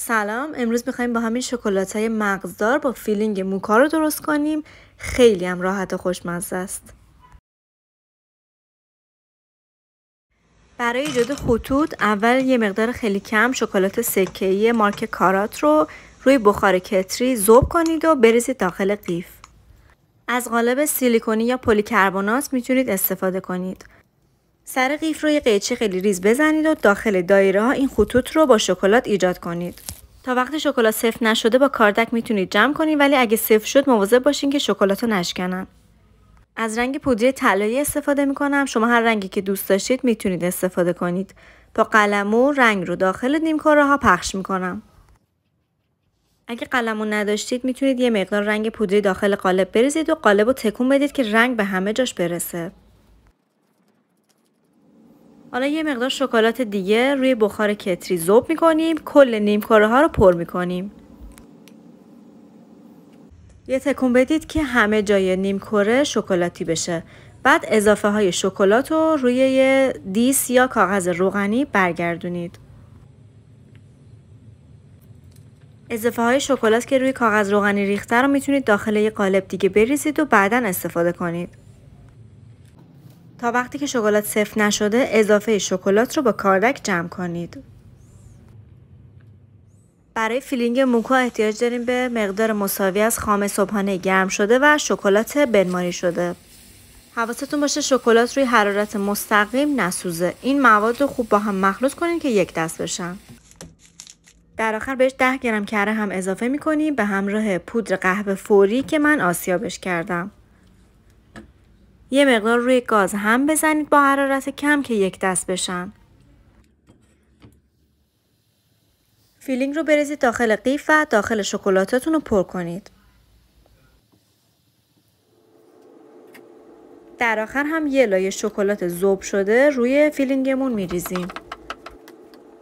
سلام امروز میخوایم با همین شکلات های مغزدار با فیلینگ موکا رو درست کنیم خیلی هم راحت و خوشمزه است برای ایجاد خطوط اول یه مقدار خیلی کم شکلات سکه‌ای مارک کارات رو روی بخار کتری ذوب کنید و بریزید داخل قیف از قالب سیلیکونی یا پلیکربنات میتونید استفاده کنید سر قیف رو قیچی خیلی ریز بزنید و داخل دایره ها این خطوط رو با شکلات ایجاد کنید. تا وقتی شکلات سفت نشده با کاردک میتونید جمع کنید ولی اگه سفت شد مواظب باشین که شکلات رو نشکنن. از رنگ پودر طلایی استفاده میکنم شما هر رنگی که دوست داشتید میتونید استفاده کنید. با قلم و رنگ رو داخل نیمکره ها پخش میکنم. اگه قلمو نداشتید میتونید یه مقدار رنگ پودری داخل قالب بریزید و قالب رو تکون بدید که رنگ به همه جاش برسه. حالا یه مقدار شکلات دیگه روی بخار کتری ذوب میکنیم کل نیمکره ها رو پر میکنیم یه تکون بدید که همه جای نیمکره شکلاتی بشه بعد اضافه های شکلات رو روی یه دیس یا کاغذ روغنی برگردونید اضافه های شکلات که روی کاغذ روغنی ریخته رو میتونید داخل یه قالب دیگه بریزید و بعدا استفاده کنید تا وقتی که شکلات سفت نشده اضافه شکلات رو با کاردک جمع کنید. برای فیلینگ موکا احتیاج داریم به مقدار مساوی از خام صبحانه گرم شده و شکلات بنماری شده. حواستون باشه شکلات روی حرارت مستقیم نسوزه. این مواد رو خوب با هم مخلوط کنید که یک دست بشن. در آخر بهش 10 گرم کره هم اضافه میکنیم به همراه پودر قهوه فوری که من آسیابش کردم. یه مقدار روی گاز هم بزنید با حرارت کم که یک دست بشن. فیلینگ رو بریزید داخل قیف و داخل شکلاتتون رو پر کنید. در آخر هم یه لایه شکلات زوب شده روی فیلینگمون میریزیم.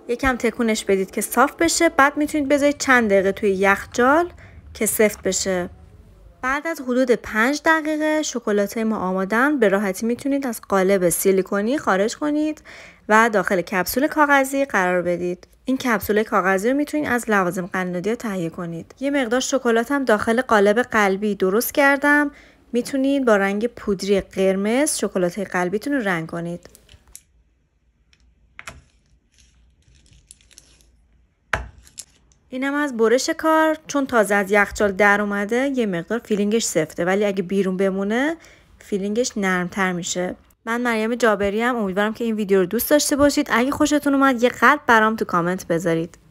یکم تکونش بدید که صاف بشه بعد میتونید بذارید چند دقیقه توی یخچال که سفت بشه بعد از حدود 5 دقیقه شکلات ما آمادن به راحتی میتونید از قالب سیلیکونی خارج کنید و داخل کپسول کاغذی قرار بدید. این کپسول کاغذی رو میتونید از لوازم قنادی تهیه کنید. یه مقدار شکلات هم داخل قالب قلبی درست کردم. میتونید با رنگ پودری قرمز شکلات قلبیتون رو رنگ کنید. اینم از برش کار چون تازه از یخچال در اومده یه مقدار فیلینگش سفته ولی اگه بیرون بمونه فیلینگش نرمتر میشه من مریم جابری هم امیدوارم که این ویدیو رو دوست داشته باشید اگه خوشتون اومد یه قلب برام تو کامنت بذارید